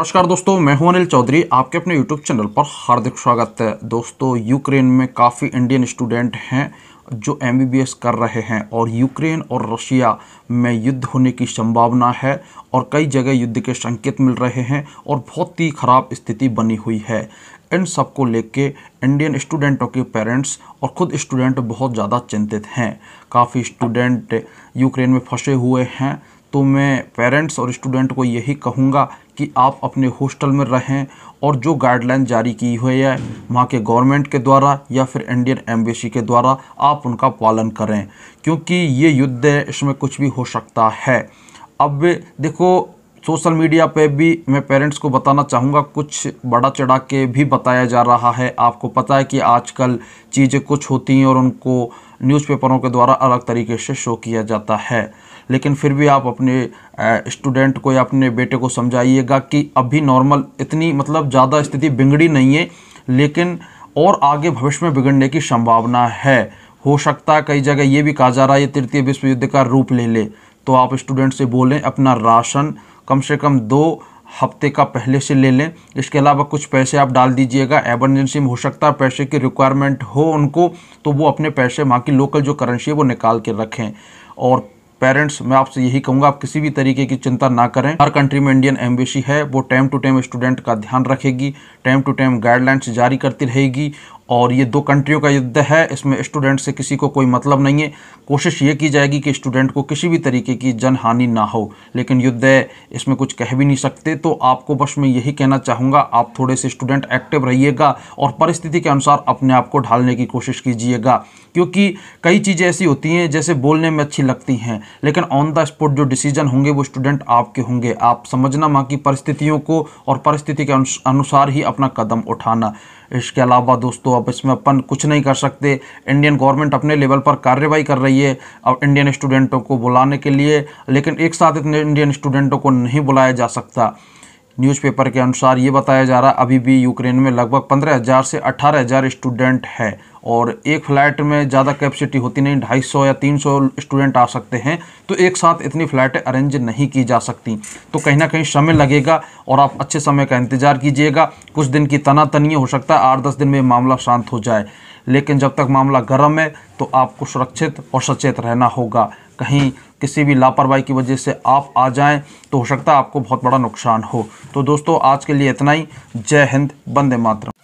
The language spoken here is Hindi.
नमस्कार दोस्तों मैं हूं अनिल चौधरी आपके अपने यूट्यूब चैनल पर हार्दिक स्वागत है दोस्तों यूक्रेन में काफ़ी इंडियन स्टूडेंट हैं जो एम कर रहे हैं और यूक्रेन और रशिया में युद्ध होने की संभावना है और कई जगह युद्ध के संकेत मिल रहे हैं और बहुत ही ख़राब स्थिति बनी हुई है इन सब को लेके इंडियन स्टूडेंटों के पेरेंट्स और ख़ुद स्टूडेंट बहुत ज़्यादा चिंतित हैं काफ़ी स्टूडेंट यूक्रेन में फंसे हुए हैं तो मैं पेरेंट्स और स्टूडेंट को यही कहूँगा कि आप अपने हॉस्टल में रहें और जो गाइडलाइन जारी की हुई है वहाँ के गवर्नमेंट के द्वारा या फिर इंडियन एम्बेसी के द्वारा आप उनका पालन करें क्योंकि ये युद्ध है इसमें कुछ भी हो सकता है अब देखो सोशल मीडिया पे भी मैं पेरेंट्स को बताना चाहूँगा कुछ बड़ा चढ़ा के भी बताया जा रहा है आपको पता है कि आजकल चीज़ें कुछ होती हैं और उनको न्यूज़पेपरों के द्वारा अलग तरीके से शो किया जाता है लेकिन फिर भी आप अपने स्टूडेंट को या अपने बेटे को समझाइएगा कि अभी नॉर्मल इतनी मतलब ज़्यादा स्थिति बिगड़ी नहीं है लेकिन और आगे भविष्य में बिगड़ने की संभावना है हो सकता है कई जगह ये भी कहा जा रहा है ये तृतीय विश्व युद्ध का रूप ले ले तो आप स्टूडेंट से बोलें अपना राशन कम से कम दो हफ्ते का पहले से ले लें इसके अलावा कुछ पैसे आप डाल दीजिएगा एमरजेंसी में हो सकता है पैसे की रिक्वायरमेंट हो उनको तो वो अपने पैसे वहाँ की लोकल जो करेंसी है वो निकाल के रखें और पेरेंट्स मैं आपसे यही कहूँगा आप किसी भी तरीके की चिंता ना करें हर कंट्री में इंडियन एम्बेसी है वो टाइम टू टाइम स्टूडेंट का ध्यान रखेगी टाइम टू टाइम गाइडलाइंस जारी करती रहेगी और ये दो कंट्रियों का युद्ध है इसमें स्टूडेंट से किसी को कोई मतलब नहीं है कोशिश ये की जाएगी कि स्टूडेंट को किसी भी तरीके की जनहानि ना हो लेकिन युद्ध है इसमें कुछ कह भी नहीं सकते तो आपको बस मैं यही कहना चाहूँगा आप थोड़े से स्टूडेंट एक्टिव रहिएगा और परिस्थिति के अनुसार अपने आप को ढालने की कोशिश कीजिएगा क्योंकि कई चीज़ें ऐसी होती हैं जैसे बोलने में अच्छी लगती हैं लेकिन ऑन द स्पॉट जो डिसीजन होंगे वो स्टूडेंट आपके होंगे आप समझना माँ की परिस्थितियों को और परिस्थिति के अनुसार ही अपना कदम उठाना इसके अलावा दोस्तों अब इसमें अपन कुछ नहीं कर सकते इंडियन गवर्नमेंट अपने लेवल पर कार्रवाई कर रही है अब इंडियन स्टूडेंटों को बुलाने के लिए लेकिन एक साथ इतने इंडियन स्टूडेंटों को नहीं बुलाया जा सकता न्यूज़पेपर के अनुसार ये बताया जा रहा अभी भी यूक्रेन में लगभग पंद्रह हज़ार से अट्ठारह हज़ार स्टूडेंट है और एक फ्लाइट में ज़्यादा कैपेसिटी होती नहीं ढाई सौ या तीन सौ स्टूडेंट आ सकते हैं तो एक साथ इतनी फ़्लाइटें अरेंज नहीं की जा सकती तो कहीं ना कहीं समय लगेगा और आप अच्छे समय का इंतज़ार कीजिएगा कुछ दिन की तनातनी हो सकता है आठ दस दिन में मामला शांत हो जाए लेकिन जब तक मामला गर्म है तो आपको सुरक्षित और सचेत रहना होगा कहीं किसी भी लापरवाही की वजह से आप आ जाएं तो हो सकता है आपको बहुत बड़ा नुकसान हो तो दोस्तों आज के लिए इतना ही जय हिंद बंदे मातरम